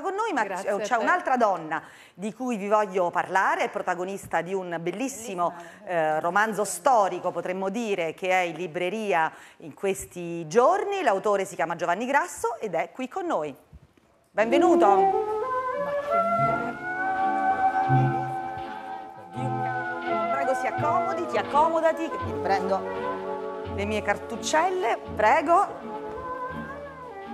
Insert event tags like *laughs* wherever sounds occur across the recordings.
con noi, ma c'è un'altra donna di cui vi voglio parlare, è protagonista di un bellissimo eh, romanzo storico, potremmo dire, che è in libreria in questi giorni. L'autore si chiama Giovanni Grasso ed è qui con noi. Benvenuto! Prego, si accomodi, ti accomodati, ti prendo le mie cartuccelle, prego.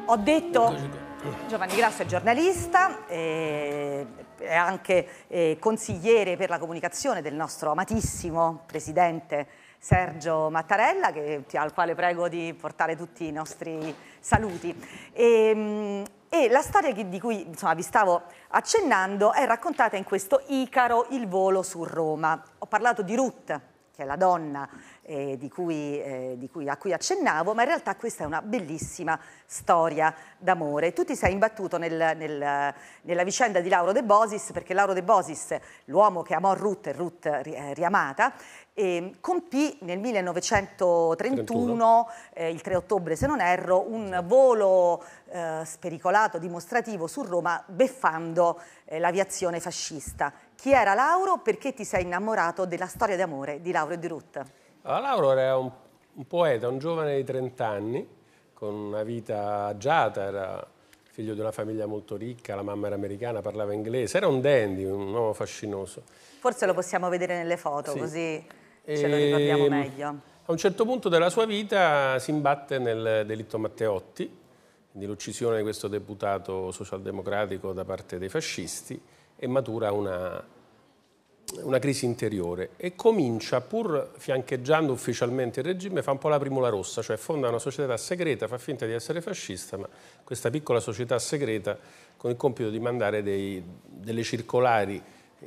Ho detto... Giovanni Grasso è giornalista, eh, è anche eh, consigliere per la comunicazione del nostro amatissimo presidente Sergio Mattarella, che, al quale prego di portare tutti i nostri saluti. E, ehm, e la storia di cui insomma, vi stavo accennando è raccontata in questo Icaro, il volo su Roma. Ho parlato di Ruth, che è la donna eh, di cui, eh, di cui, a cui accennavo, ma in realtà questa è una bellissima storia d'amore. Tu ti sei imbattuto nel, nel, nella vicenda di Lauro De Bosis, perché Lauro De Bosis, l'uomo che amò Ruth e Ruth eh, riamata, ehm, compì nel 1931, eh, il 3 ottobre se non erro, un esatto. volo eh, spericolato, dimostrativo su Roma, beffando eh, l'aviazione fascista. Chi era Lauro? Perché ti sei innamorato della storia d'amore di Lauro e di Ruth? Allora, Lauro era un, un, poeta, un giovane di 30 anni, con una vita agiata, era figlio di una famiglia molto ricca, la mamma era americana, parlava inglese, era un dandy, un uomo fascinoso. Forse lo possiamo vedere nelle foto, sì. così e... ce lo ehm, ricordiamo meglio. A un certo punto della sua vita si imbatte nel delitto Matteotti, quindi l'uccisione di questo deputato socialdemocratico da parte dei fascisti, e matura una una crisi interiore e comincia, pur fiancheggiando ufficialmente il regime, fa un po' la primula rossa, cioè fonda una società segreta, fa finta di essere fascista, ma questa piccola società segreta con il compito di mandare dei, delle circolari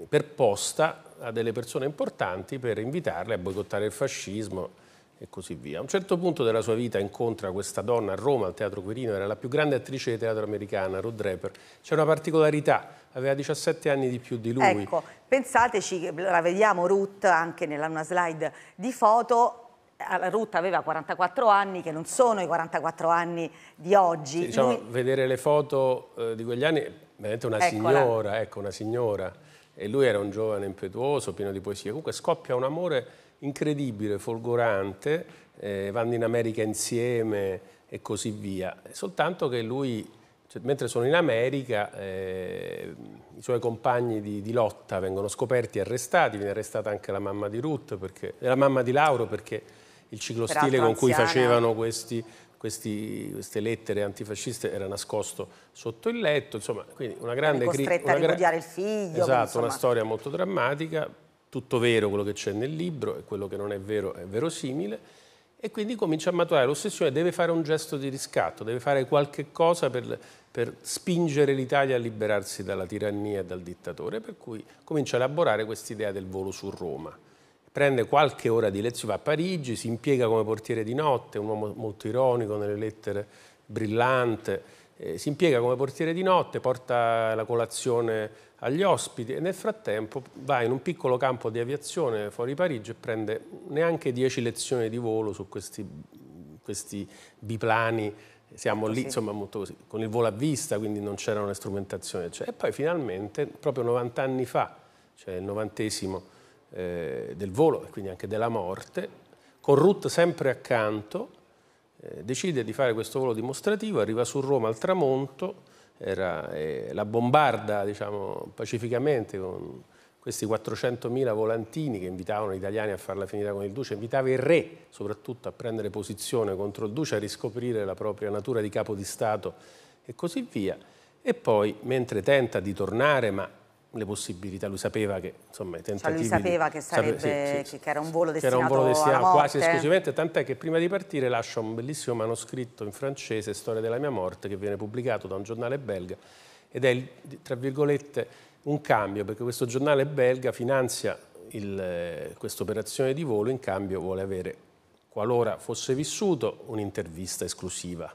per posta a delle persone importanti per invitarle a boicottare il fascismo e così via. A un certo punto della sua vita incontra questa donna a Roma, al Teatro Quirino, era la più grande attrice di teatro americana, Ruth Draper. C'è una particolarità aveva 17 anni di più di lui. Ecco, pensateci, la vediamo Ruth anche nella una slide di foto, ah, Ruth aveva 44 anni, che non sono i 44 anni di oggi. Sì, diciamo, lui... vedere le foto eh, di quegli anni, veramente una Eccola. signora, ecco, una signora. E lui era un giovane impetuoso, pieno di poesia. Comunque scoppia un amore incredibile, folgorante, eh, vanno in America insieme e così via. Soltanto che lui cioè, mentre sono in America, eh, i suoi compagni di, di, lotta vengono scoperti e arrestati, viene arrestata anche la mamma di Ruth, perché, eh, la mamma di Lauro, perché il ciclostile Peraltro con cui facevano questi, questi, queste lettere antifasciste era nascosto sotto il letto, insomma, quindi una grande crisi. Costretta una gra- il figlio. Esatto, insomma... una storia molto drammatica, tutto vero quello che c'è nel libro e quello che non è vero è verosimile e quindi comincia a maturare l'ossessione, deve fare un gesto di riscatto, deve fare qualche cosa per, per spingere l'Italia a liberarsi dalla tirannia e dal dittatore, per cui comincia a elaborare quest'idea del volo su Roma. Prende qualche ora di lezione, va a Parigi, si impiega come portiere di notte, un uomo molto ironico nelle lettere, brillante, eh, si impiega come portiere di notte, porta la colazione agli ospiti e nel frattempo va in un piccolo campo di aviazione fuori Parigi e prende neanche 10 lezioni di volo su questi, questi biplani siamo lì, insomma, molto così, con il volo a vista, quindi non c'era una strumentazione. Cioè. E poi finalmente, proprio 90 anni fa, cioè il novantesimo eh, del volo, e quindi anche della morte, con Ruth sempre accanto, eh, decide di fare questo volo dimostrativo, arriva su Roma al tramonto, era, eh, la bombarda diciamo, pacificamente con questi 400.000 volantini che invitavano gli italiani a farla finita con il Duce, invitava il re soprattutto a prendere posizione contro il Duce, a riscoprire la propria natura di capo di Stato e così via. E poi, mentre tenta di tornare, ma le possibilità, lui sapeva che insomma i tentativi... Cioè lui sapeva che, sarebbe, sarebbe, sì, sì, che era un volo destinato, era un volo destinato quasi esclusivamente, tant'è che prima di partire lascia un bellissimo manoscritto in francese, Storia della mia morte, che viene pubblicato da un giornale belga ed è, tra virgolette, un cambio, perché questo giornale belga finanzia eh, questa operazione di volo, in cambio vuole avere, qualora fosse vissuto, un'intervista esclusiva,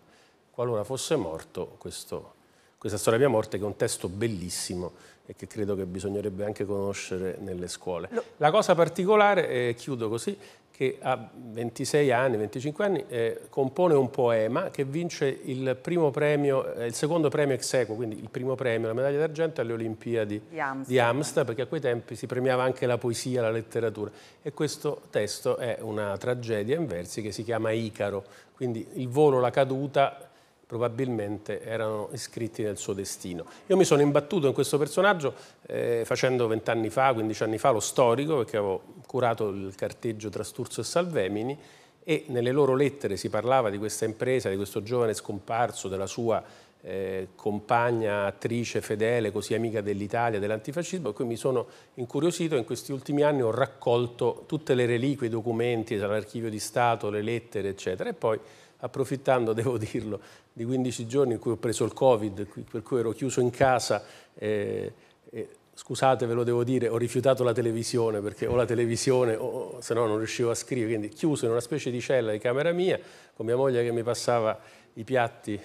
qualora fosse morto, questo, questa storia della mia morte che è un testo bellissimo e che credo che bisognerebbe anche conoscere nelle scuole. No. La cosa particolare, eh, chiudo così, che a 26 anni, 25 anni, eh, compone un poema che vince il, premio, eh, il secondo premio ex equo, quindi il primo premio, la medaglia d'argento alle Olimpiadi di Amsterdam. di Amsterdam, perché a quei tempi si premiava anche la poesia, la letteratura. E questo testo è una tragedia in versi che si chiama Icaro, quindi il volo, la caduta probabilmente erano iscritti nel suo destino. Io mi sono imbattuto in questo personaggio eh, facendo vent'anni fa, 15 anni fa, lo storico, perché avevo curato il carteggio tra Sturzo e Salvemini e nelle loro lettere si parlava di questa impresa, di questo giovane scomparso, della sua eh, compagna, attrice fedele, così amica dell'Italia, dell'antifascismo, e cui mi sono incuriosito. e In questi ultimi anni ho raccolto tutte le reliquie, i documenti dall'archivio di Stato, le lettere, eccetera, e poi approfittando, *laughs* devo dirlo, di 15 giorni in cui ho preso il Covid, per cui ero chiuso in casa. Eh, eh, scusate, ve lo devo dire, ho rifiutato la televisione perché o la televisione o se no non riuscivo a scrivere, quindi chiuso in una specie di cella di camera mia, con mia moglie che mi passava i piatti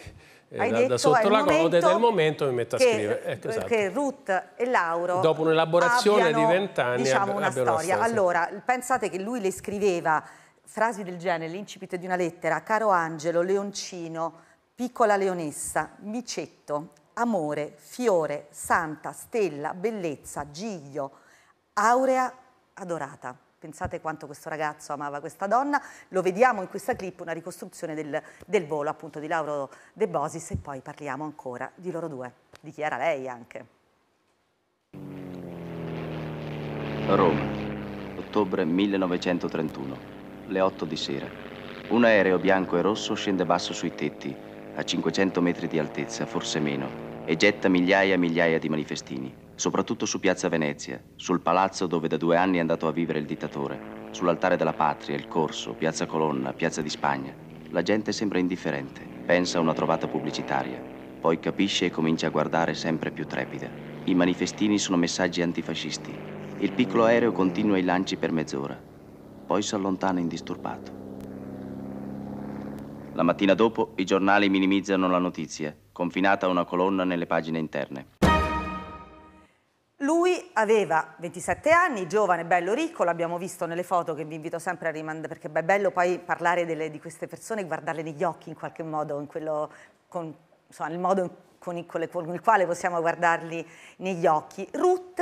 eh, da, da, sotto la coda e il momento mi metto a che, scrivere. Eh, ecco, esatto. Che Ruth e Lauro dopo un'elaborazione di vent'anni diciamo una storia. Una allora, pensate che lui le scriveva frasi del genere, l'incipit di una lettera, caro Angelo, leoncino, piccola leonessa, micetto, amore, fiore, santa, stella, bellezza, giglio, aurea adorata. Pensate quanto questo ragazzo amava questa donna, lo vediamo in questa clip, una ricostruzione del, del volo appunto di Lauro De Bosis e poi parliamo ancora di loro due, di chi era lei anche. Roma, ottobre 1931 le 8 di sera. Un aereo bianco e rosso scende basso sui tetti, a 500 metri di altezza, forse meno, e getta migliaia e migliaia di manifestini, soprattutto su Piazza Venezia, sul palazzo dove da due anni è andato a vivere il dittatore, sull'altare della patria, il corso, Piazza Colonna, Piazza di Spagna. La gente sembra indifferente, pensa a una trovata pubblicitaria, poi capisce e comincia a guardare sempre più trepida. I manifestini sono messaggi antifascisti. Il piccolo aereo continua i lanci per mezz'ora, poi si allontana indisturbato. La mattina dopo i giornali minimizzano la notizia, confinata a una colonna nelle pagine interne. Lui aveva 27 anni, giovane, bello, ricco, l'abbiamo visto nelle foto che vi invito sempre a rimandare perché è bello poi parlare delle, di queste persone, e guardarle negli occhi in qualche modo, in quello, con, insomma, nel modo con il, con, le, con il quale possiamo guardarli negli occhi. Ruth,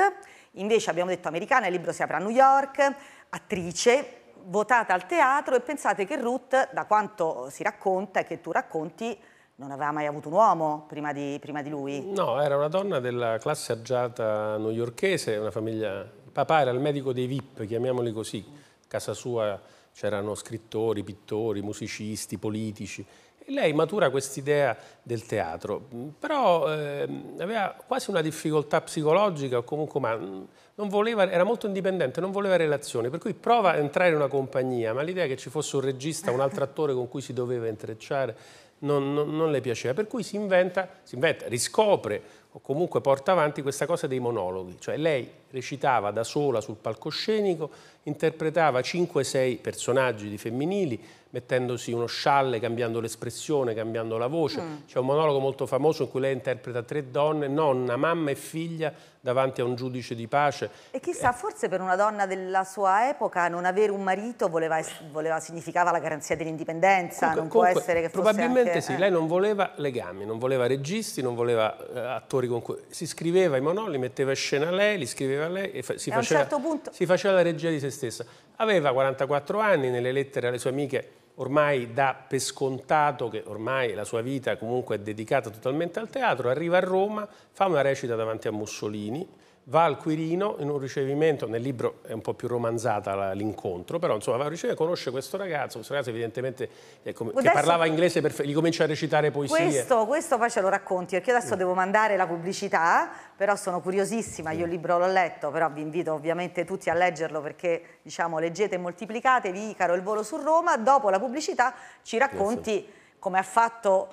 invece abbiamo detto americana, il libro si apre a New York, attrice votata al teatro e pensate che Ruth, da quanto si racconta e che tu racconti, non aveva mai avuto un uomo prima di, prima di lui. No, era una donna della classe agiata newyorchese, una famiglia... Papà era il medico dei VIP, chiamiamoli così, casa sua c'erano scrittori, pittori, musicisti, politici. lei matura quest'idea del teatro, mm, però eh, aveva quasi una difficoltà psicologica, o comunque ma mm, voleva, era molto indipendente, non voleva relazioni, per cui prova a entrare in una compagnia, ma l'idea che ci fosse un regista, un altro attore con cui si doveva intrecciare, non, non, non le piaceva, per cui si inventa, si inventa, riscopre o comunque porta avanti questa cosa dei monologhi, cioè lei recitava da sola sul palcoscenico, interpretava 5-6 personaggi di femminili, mettendosi uno scialle, cambiando l'espressione, cambiando la voce. Mm. C'è un monologo molto famoso in cui lei interpreta tre donne, nonna, mamma e figlia, davanti a un giudice di pace. E chissà, eh. forse per una donna della sua epoca non avere un marito voleva, voleva, significava la garanzia dell'indipendenza, non comunque, può essere che fosse Probabilmente anche, sì, eh. lei non voleva legami, non voleva registi, non voleva eh, attori con cui... Si scriveva i monologhi, metteva in scena lei, li scriveva scriveva lei e fa si, faceva, certo punto... si faceva la regia di se stessa. Aveva 44 anni, nelle lettere alle sue amiche ormai dà per scontato che ormai la sua vita comunque è dedicata totalmente al teatro, arriva a Roma, fa una recita davanti a Mussolini, va al Quirino in un ricevimento, nel libro è un po' più romanzata l'incontro, però insomma va a ricevere, conosce questo ragazzo, questo ragazzo evidentemente eh, come, che parlava inglese, per, gli comincia a recitare poesie. Questo, questo poi ce lo racconti, perché io adesso mm. devo mandare la pubblicità, però sono curiosissima, mm. io il mm. libro l'ho letto, però vi invito ovviamente tutti a leggerlo perché diciamo leggete e moltiplicatevi, Caro il volo su Roma, dopo la pubblicità ci racconti Grazie. come ha fatto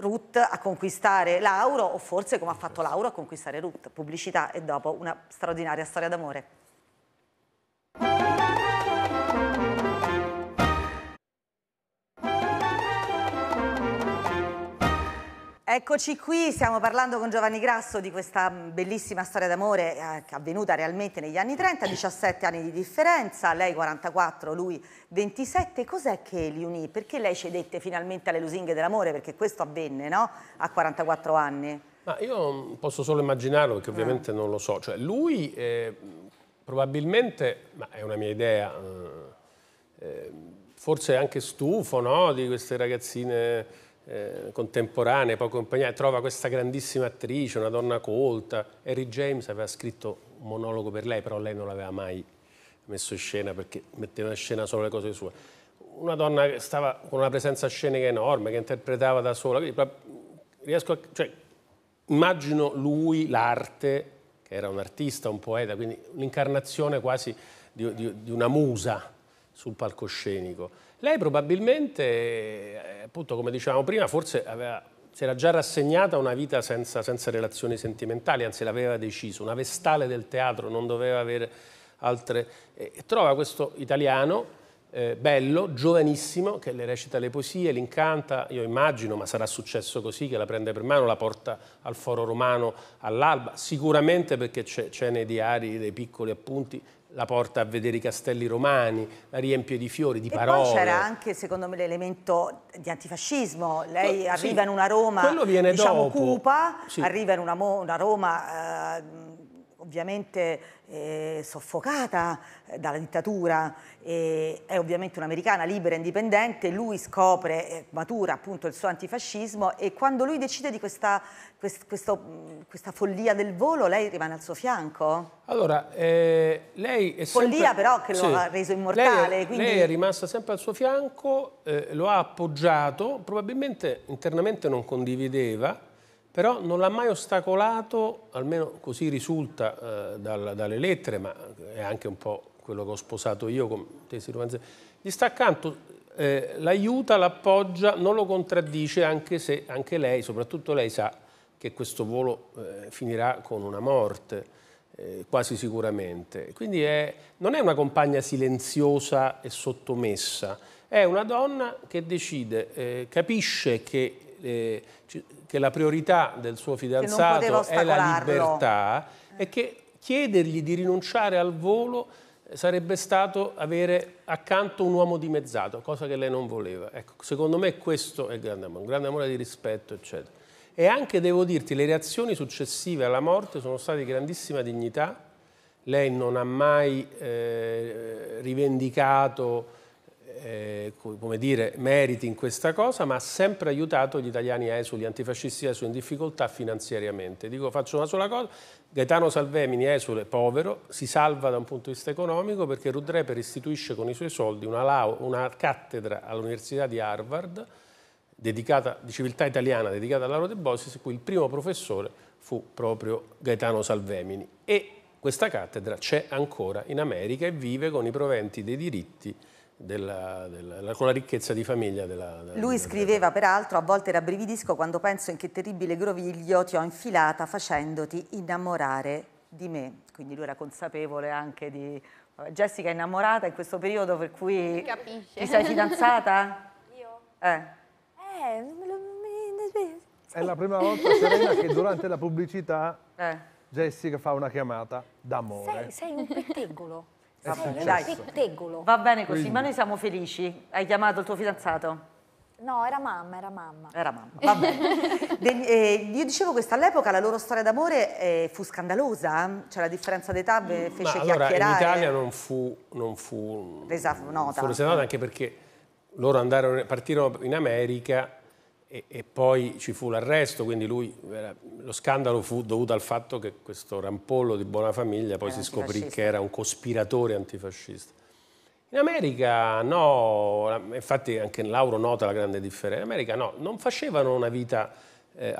Ruth a conquistare Lauro o forse come ha fatto Lauro a conquistare Ruth, pubblicità e dopo una straordinaria storia d'amore. Eccoci qui, stiamo parlando con Giovanni Grasso di questa bellissima storia d'amore eh, avvenuta realmente negli anni 30, 17 anni di differenza, lei 44, lui 27, cos'è che li unì? Perché lei cedette finalmente alle lusinghe dell'amore? Perché questo avvenne, no? A 44 anni. Ma io posso solo immaginarlo perché eh. ovviamente eh. non lo so, cioè lui eh, probabilmente, ma è una mia idea, eh, eh, forse anche stufo no? di queste ragazzine contemporanea, eh, contemporanee, poco impegnate, trova questa grandissima attrice, una donna colta. Harry James aveva scritto un monologo per lei, però lei non l'aveva mai messo in scena perché metteva in scena solo le cose sue. Una donna che stava con una presenza scenica enorme, che interpretava da sola. Riesco a, cioè, immagino lui, l'arte, che era un artista, un poeta, quindi l'incarnazione quasi di, di, di una musa sul palcoscenico. Lei probabilmente, eh, appunto come dicevamo prima, forse aveva, si era già rassegnata a una vita senza, senza relazioni sentimentali, anzi l'aveva deciso, una vestale del teatro, non doveva avere altre... E trova questo italiano, eh, bello, giovanissimo, che le recita le poesie, l'incanta, io immagino, ma sarà successo così, che la prende per mano, la porta al foro romano all'alba, sicuramente perché c'è nei diari dei piccoli appunti la porta a vedere i castelli romani, la riempie di fiori, di e parole. poi c'era anche, secondo me, l'elemento di antifascismo. Lei no, arriva sì. in una Roma, diciamo, dopo. cupa, sì. arriva in una, una Roma... Eh, ovviamente eh, soffocata eh, dalla dittatura, eh, è ovviamente un'americana libera e indipendente, lui scopre, eh, matura appunto il suo antifascismo e quando lui decide di questa, quest, questo, mm, questa follia del volo, lei rimane al suo fianco? Allora, eh, lei è sempre... Follia però che lo sì. ha reso immortale, lei è, quindi... lei è rimasta sempre al suo fianco, eh, lo ha appoggiato, probabilmente internamente non condivideva, però non l'ha mai ostacolato, almeno così risulta eh, dal, dalle lettere, ma è anche un po' quello che ho sposato io con tesi romanze, gli sta accanto, eh, l'aiuta, l'appoggia, non lo contraddice anche se anche lei, soprattutto lei sa che questo volo eh, finirà con una morte, eh, quasi sicuramente. Quindi è, non è una compagna silenziosa e sottomessa, è una donna che decide, eh, capisce che eh, che la priorità del suo fidanzato è la libertà eh. e che chiedergli di rinunciare al volo sarebbe stato avere accanto un uomo dimezzato, cosa che lei non voleva. Ecco, secondo me questo è grande amore, un grande amore di rispetto, eccetera. E anche, devo dirti, le reazioni successive alla morte sono state di grandissima dignità. Lei non ha mai eh, rivendicato eh, come dire, meriti in questa cosa, ma ha sempre aiutato gli italiani esuli, antifascisti esuli in difficoltà finanziariamente. Dico, faccio una sola cosa, Gaetano Salvemini esule, povero, si salva da un punto di vista economico perché Rudreper istituisce con i suoi soldi una, lao, una cattedra all'Università di Harvard dedicata, di civiltà italiana dedicata a Lauro De Bosis, cui il primo professore fu proprio Gaetano Salvemini. E questa cattedra c'è ancora in America e vive con i proventi dei diritti della, della, con la ricchezza di famiglia della, della Lui scriveva peraltro, a volte rabbrividisco quando penso in che terribile groviglio ti ho infilata facendoti innamorare di me. Quindi lui era consapevole anche di... Jessica è innamorata in questo periodo per cui... Capisce. Ti sei fidanzata? *laughs* Io? Eh. Eh, me lo... Sì. È la prima volta, Serena, che durante la pubblicità eh. Jessica fa una chiamata d'amore. Sei, sei un pettegolo. Va bene, dai. Pettegolo. Va bene così, Quindi. ma noi siamo felici. Hai chiamato il tuo fidanzato? No, era mamma, era mamma. Era mamma, va bene. *laughs* De, eh, io dicevo questo, all'epoca la loro storia d'amore eh, fu scandalosa, cioè la differenza d'età fece ma allora, chiacchierare. in Italia non fu, non fu resa esatto, nota. Fu resa nota anche perché loro andarono, partirono in America e, e poi ci fu l'arresto, quindi lui, era, lo scandalo fu dovuto al fatto che questo rampollo di buona famiglia poi si scoprì che era un cospiratore antifascista. In America no, infatti anche Lauro nota la grande differenza, in America no, non facevano una vita eh,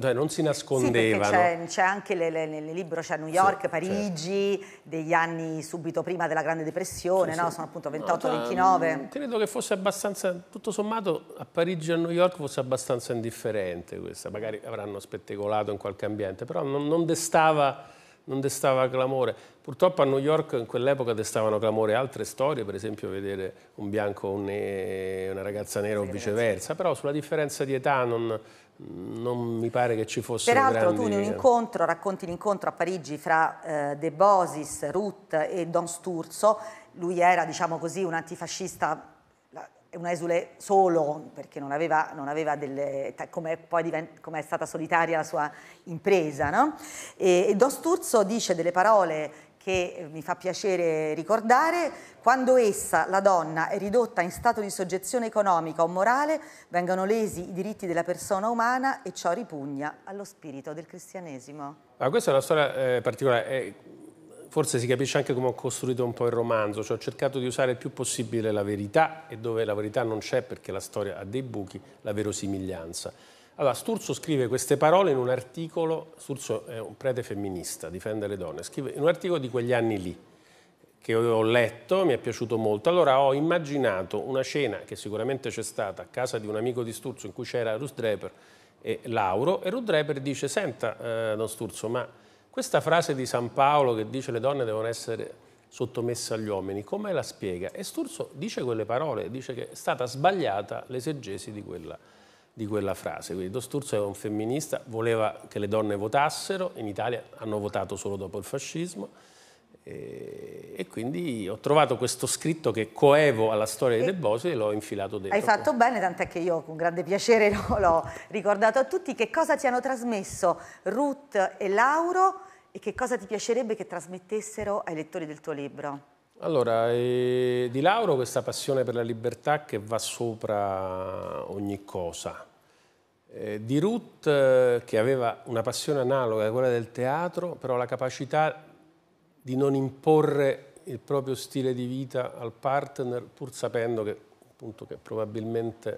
cioè non si nascondevano. Sì, c'è, anche nel libro, c'è New York, sì, certo. Parigi, certo. degli anni subito prima della Grande Depressione, sì, no? sono appunto 28-29. No, credo che fosse abbastanza, tutto sommato a Parigi e a New York fosse abbastanza indifferente questa, magari avranno spettacolato in qualche ambiente, però non, non destava non destava clamore. Purtroppo a New York in quell'epoca destavano clamore altre storie, per esempio vedere un bianco o ne una ragazza nera o viceversa, però sulla differenza di età non, non mi pare che ci fosse Peraltro grandi... tu in un incontro, racconti l'incontro a Parigi fra eh, De Bosis, Ruth e Don Sturzo, lui era diciamo così un antifascista un esule solo perché non aveva, non aveva delle, come, poi divent, come è stata solitaria la sua impresa. No? E, e Don Sturzo dice delle parole che mi fa piacere ricordare, quando essa, la donna, è ridotta in stato di soggezione economica o morale, vengono lesi i diritti della persona umana e ciò ripugna allo spirito del cristianesimo. Ma questa è una storia eh, particolare. Eh forse si capisce anche come ho costruito un po' il romanzo, cioè ho cercato di usare il più possibile la verità e dove la verità non c'è perché la storia ha dei buchi, la verosimiglianza. Allora, Sturzo scrive queste parole in un articolo, Sturzo è un prete femminista, difende le donne, scrive in un articolo di quegli anni lì, che ho letto, mi è piaciuto molto. Allora ho immaginato una scena che sicuramente c'è stata a casa di un amico di Sturzo in cui c'era Ruth Draper e Lauro, e Ruth Draper dice, senta, eh, Don Sturzo, ma questa frase di San Paolo che dice le donne devono essere sottomesse agli uomini, come la spiega? E Sturzo dice quelle parole, dice che è stata sbagliata l'esegesi di quella, di quella frase. Quindi Sturzo era un femminista, voleva che le donne votassero, in Italia hanno votato solo dopo il fascismo, e quindi ho trovato questo scritto che coevo alla storia di De Bosio e l'ho infilato dentro. Hai fatto bene, tant'è che io con grande piacere *laughs* l'ho ricordato a tutti. Che cosa ci hanno trasmesso Ruth e Lauro e che cosa ti piacerebbe che trasmettessero ai lettori del tuo libro? Allora, eh, di Lauro questa passione per la libertà che va sopra ogni cosa. Eh, di Ruth eh, che aveva una passione analoga a quella del teatro, però la capacità di non imporre il proprio stile di vita al partner, pur sapendo che, appunto, che probabilmente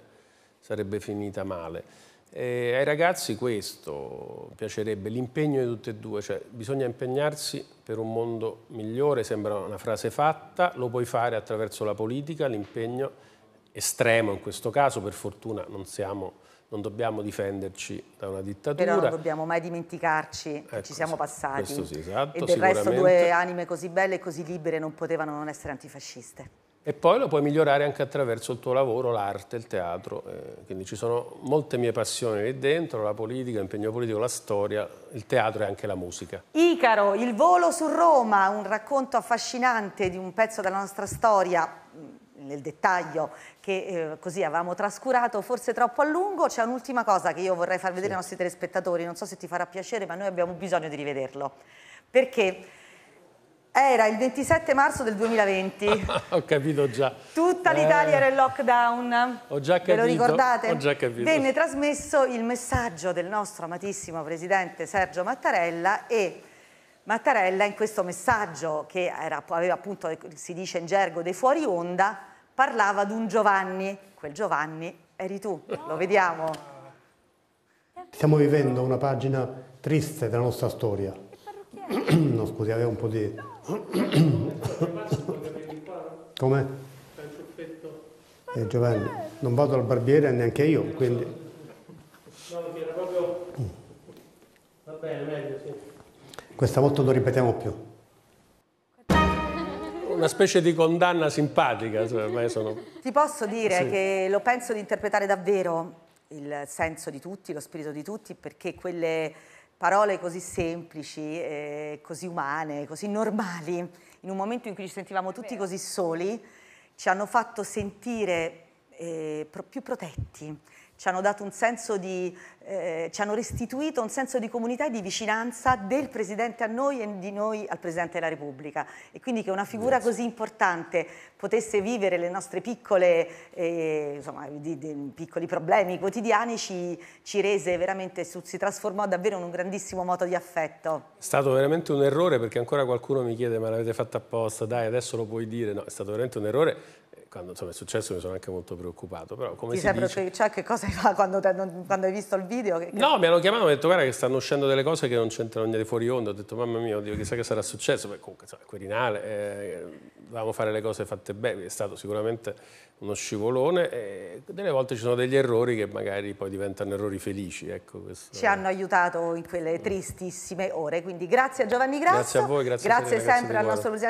sarebbe finita male. E eh, ai ragazzi questo piacerebbe, l'impegno di tutte e due, cioè bisogna impegnarsi per un mondo migliore, sembra una frase fatta, lo puoi fare attraverso la politica, l'impegno estremo in questo caso, per fortuna non siamo non dobbiamo difenderci da una dittatura. Però non dobbiamo mai dimenticarci ecco, ci siamo passati. Questo Sì, esatto, e del resto due anime così belle e così libere non potevano non essere antifasciste. E poi lo puoi migliorare anche attraverso il tuo lavoro, l'arte, il teatro. Eh, quindi ci sono molte mie passioni lì dentro, la politica, l'impegno politico, la storia, il teatro e anche la musica. Icaro, Il volo su Roma, un racconto affascinante di un pezzo della nostra storia mm, nel dettaglio che eh, così avevamo trascurato forse troppo a lungo. C'è un'ultima cosa che io vorrei far vedere sì. ai nostri telespettatori, non so se ti farà piacere, ma noi abbiamo bisogno di rivederlo. Perché era il 27 marzo del 2020. *laughs* ho capito già. Tutta eh, l'Italia eh, era in lockdown. Ho già capito. Ve lo ricordate? Ho già capito. Venne trasmesso il messaggio del nostro amatissimo presidente Sergio Mattarella e Mattarella in questo messaggio che era, aveva appunto, si dice in gergo, dei fuori onda, parlava di un Giovanni. Quel Giovanni eri tu, lo vediamo. Stiamo vivendo una pagina triste della nostra storia no, scusi, avevo un po' di... Come? Eh, Giovanni, non vado al barbiere neanche io, quindi... No, perché era proprio... Va bene, meglio, sì. Questa volta non ripetiamo più. Una specie di condanna simpatica, cioè, sono... Ti posso dire ah, sì. che lo penso di interpretare davvero il senso di tutti, lo spirito di tutti, perché quelle parole così semplici, eh, così umane, così normali, in un momento in cui ci sentivamo tutti così soli, ci hanno fatto sentire eh, pro più protetti, ci hanno, di, eh, ci hanno restituito un senso di comunità e di vicinanza del Presidente a noi e di noi al Presidente della Repubblica e quindi che una figura così importante potesse vivere le nostre piccole, eh, insomma, di, di, piccoli problemi quotidiani ci, ci rese veramente, si trasformò davvero in un grandissimo moto di affetto. È stato veramente un errore perché ancora qualcuno mi chiede ma l'avete fatto apposta, dai adesso lo puoi dire, no è stato veramente un errore quando insomma, è successo mi sono anche molto preoccupato. Però come Ti si sei dice... cioè, che cosa hai fatto quando, quando, hai visto il video? Che, che... No, mi hanno chiamato e mi hanno detto guarda che stanno uscendo delle cose che non c'entrano niente fuori onda. Ho detto mamma mia, oddio, chissà che sarà successo. Beh, comunque, insomma, Quirinale, eh, dovevamo fare le cose fatte bene, è stato sicuramente uno scivolone. E delle volte ci sono degli errori che magari poi diventano errori felici. Ecco, questo... Ci hanno aiutato in quelle tristissime ore, quindi grazie a Giovanni Grasso. Grazie a voi, grazie, grazie a te, sempre al nostro Luciano.